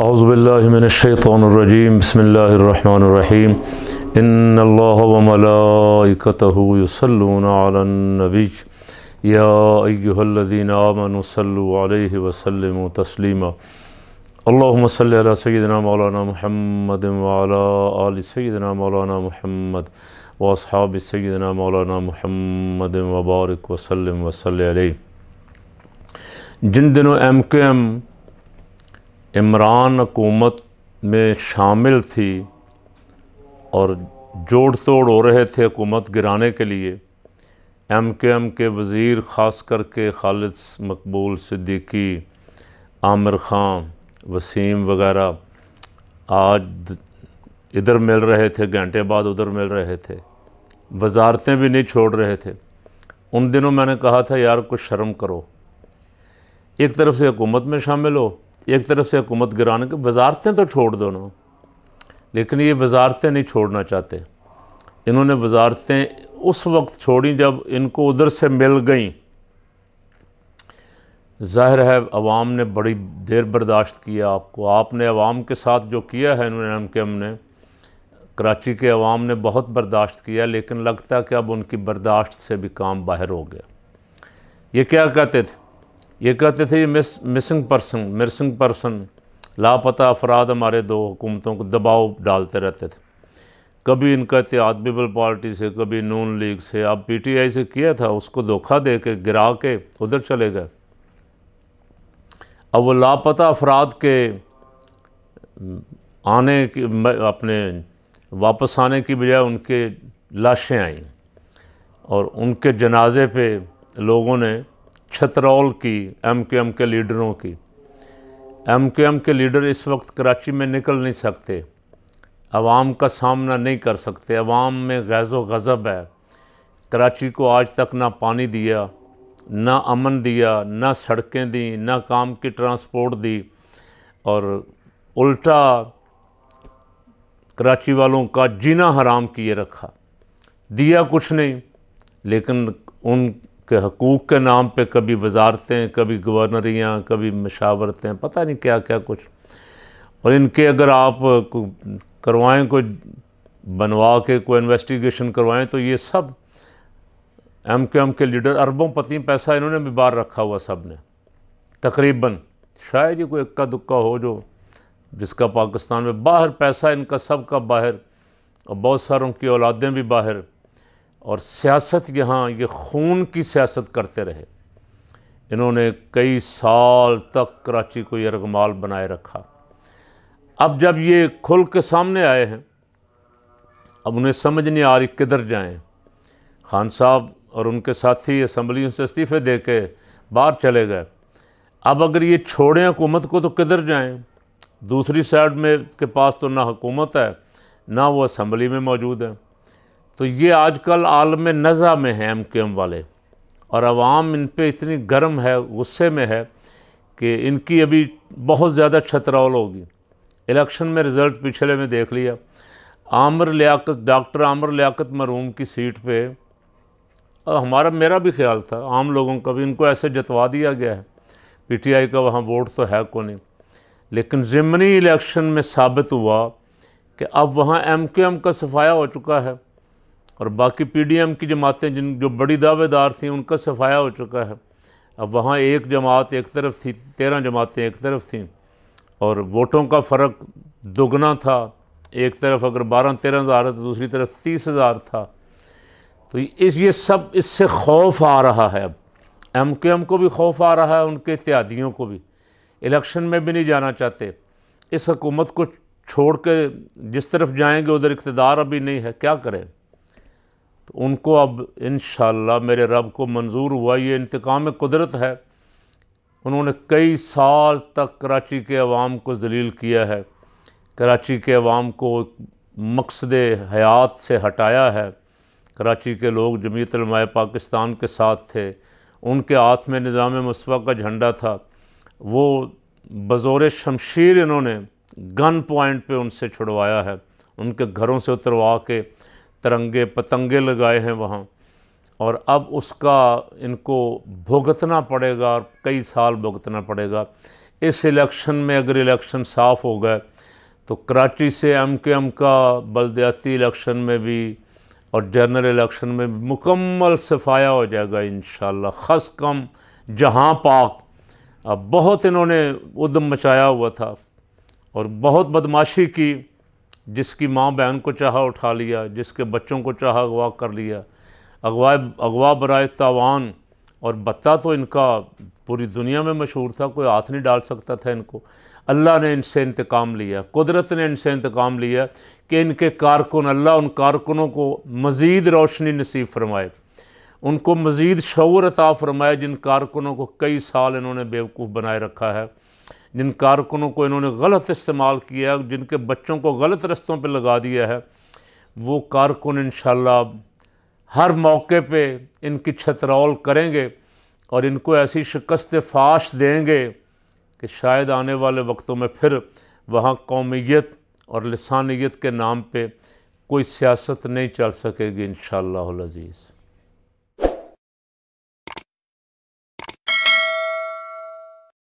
اعوذ باللہ من الشیطان الرجیم بسم اللہ الرحمن الرحیم ان اللہ و ملائکتہ یسلون علی النبی یا ایہا الذین آمنوا صلو علیہ وسلموا تسلیما اللہم صلی علی سیدنا مولانا محمد وعلا آل سیدنا مولانا محمد واصحاب سیدنا مولانا محمد وبارک وسلم وصلی علیہ جن دنوں ایم کے ایم عمران حکومت میں شامل تھی اور جوڑ توڑ ہو رہے تھے حکومت گرانے کے لیے ایم کے ایم کے وزیر خاص کر کے خالد مقبول صدیقی عامر خان وسیم وغیرہ آج ادھر مل رہے تھے گھنٹے بعد ادھر مل رہے تھے وزارتیں بھی نہیں چھوڑ رہے تھے ان دنوں میں نے کہا تھا یار کچھ شرم کرو ایک طرف سے حکومت میں شامل ہو ایک طرف سے حکومت گرانے کے وزارتیں تو چھوڑ دو انہوں لیکن یہ وزارتیں نہیں چھوڑنا چاہتے انہوں نے وزارتیں اس وقت چھوڑیں جب ان کو ادھر سے مل گئیں ظاہر ہے عوام نے بڑی دیر برداشت کیا آپ کو آپ نے عوام کے ساتھ جو کیا ہے انہوں نے ایم کے ایم نے کراچی کے عوام نے بہت برداشت کیا لیکن لگتا ہے کہ اب ان کی برداشت سے بھی کام باہر ہو گیا یہ کیا کہتے تھے یہ کہتے تھے یہ مس مسنگ پرسن مرسنگ پرسن لاپتہ افراد ہمارے دو حکومتوں کو دباؤ ڈالتے رہتے تھے کبھی ان کا اتحاد پیپل پارٹی سے کبھی نون لیگ سے اب پی ٹی آئی سے کیا تھا اس کو دھوکہ دے کے گرا کے ادھر چلے گئے اب وہ لاپتہ افراد کے آنے کی اپنے واپس آنے کی بجائے ان کے لاشیں آئیں اور ان کے جنازے پہ لوگوں نے چھترول کی ایم کیو ایم کے لیڈروں کی ایم کیو ایم کے لیڈر اس وقت کراچی میں نکل نہیں سکتے عوام کا سامنا نہیں کر سکتے عوام میں غیظ و غضب ہے کراچی کو آج تک نہ پانی دیا نہ امن دیا نہ سڑکیں دیں نہ کام کی ٹرانسپورٹ دی اور الٹا کراچی والوں کا جینا حرام کیے رکھا دیا کچھ نہیں لیکن ان کہ حقوق کے نام پہ کبھی وزارتیں کبھی گورنریاں کبھی مشاورتیں پتہ نہیں کیا کیا کچھ اور ان کے اگر آپ کروائیں کوئی بنوا کے کوئی انویسٹیگیشن کروائیں تو یہ سب ایم کیو ایم کے لیڈر اربوں پتی پیسہ انہوں نے بھی باہر رکھا ہوا سب نے تقریباً شاید یہ کوئی اکا دکا ہو جو جس کا پاکستان میں باہر پیسہ ان کا سب کا باہر اور بہت ساروں کی اولادیں بھی باہر اور سیاست یہاں یہ خون کی سیاست کرتے رہے انہوں نے کئی سال تک کراچی کو یہ رغمال بنائے رکھا اب جب یہ کھل کے سامنے آئے ہیں اب انہیں سمجھ نہیں آ رہی کدھر جائیں خان صاحب اور ان کے ساتھی اسمبلیوں سے استعفے دے کے باہر چلے گئے اب اگر یہ چھوڑیں حکومت کو تو کدھر جائیں دوسری سائڈ میں کے پاس تو نہ حکومت ہے نہ وہ اسمبلی میں موجود ہے تو یہ آج کل عالم نزا میں ہیں ایم کیو ایم والے اور عوام ان پہ اتنی گرم ہے غصے میں ہے کہ ان کی ابھی بہت زیادہ چھترول ہوگی الیکشن میں رزلٹ پچھلے میں دیکھ لیا عامر لیاقت ڈاکٹر عامر لیاقت مروم کی سیٹ پہ ہمارا میرا بھی خیال تھا عام لوگوں کا بھی ان کو ایسے جتوا دیا گیا ہے پی ٹی آئی کا وہاں ووٹ تو ہے کو نہیں لیکن ضمنی الیکشن میں ثابت ہوا کہ اب وہاں ایم کیو ایم کا صفایا ہو چکا ہے اور باقی پی ڈی ایم کی جماعتیں جن جو بڑی دعوے دار تھیں ان کا صفایا ہو چکا ہے اب وہاں ایک جماعت ایک طرف تھی تیرہ جماعتیں ایک طرف تھیں اور ووٹوں کا فرق دگنا تھا ایک طرف اگر بارہ تیرہ ہزار تو دوسری طرف تیس ہزار تھا تو اس یہ سب اس سے خوف آ رہا ہے اب ایم کے ایم کو بھی خوف آ رہا ہے ان کے اتحادیوں کو بھی الیکشن میں بھی نہیں جانا چاہتے اس حکومت کو چھوڑ کے جس طرف جائیں گے ادھر اقتدار ابھی نہیں ہے کیا کریں ان کو اب انشاءاللہ میرے رب کو منظور ہوا یہ انتقام قدرت ہے انہوں نے کئی سال تک کراچی کے عوام کو ذلیل کیا ہے کراچی کے عوام کو مقصد حیات سے ہٹایا ہے کراچی کے لوگ جمعیت علماء پاکستان کے ساتھ تھے ان کے ہاتھ میں نظام مصطفیٰ کا جھنڈا تھا وہ بزور شمشیر انہوں نے گن پوائنٹ پہ ان سے چھڑوایا ہے ان کے گھروں سے اتروا کے ترنگے پتنگے لگائے ہیں وہاں اور اب اس کا ان کو بھگتنا پڑے گا اور کئی سال بھگتنا پڑے گا اس الیکشن میں اگر الیکشن صاف ہو گئے تو کراچی سے ایم کے ایم کا بلدیاتی الیکشن میں بھی اور جنرل الیکشن میں بھی مکمل صفایا ہو جائے گا انشاءاللہ خس کم جہاں پاک اب بہت انہوں نے ادم مچایا ہوا تھا اور بہت بدماشی کی جس کی ماں بہن کو چاہا اٹھا لیا جس کے بچوں کو چاہا اغوا کر لیا اغوا برائے تاوان اور بتا تو ان کا پوری دنیا میں مشہور تھا کوئی ہاتھ نہیں ڈال سکتا تھا ان کو اللہ نے ان سے انتقام لیا قدرت نے ان سے انتقام لیا کہ ان کے کارکن اللہ ان کارکنوں کو مزید روشنی نصیب فرمائے ان کو مزید شعور عطا فرمائے جن کارکنوں کو کئی سال انہوں نے بیوقوف بنائے رکھا ہے جن کارکنوں کو انہوں نے غلط استعمال کیا جن کے بچوں کو غلط رستوں پہ لگا دیا ہے وہ کارکن انشاءاللہ ہر موقع پہ ان کی چھترول کریں گے اور ان کو ایسی شکست فاش دیں گے کہ شاید آنے والے وقتوں میں پھر وہاں قومیت اور لسانیت کے نام پہ کوئی سیاست نہیں چل سکے گی انشاءاللہ العزیز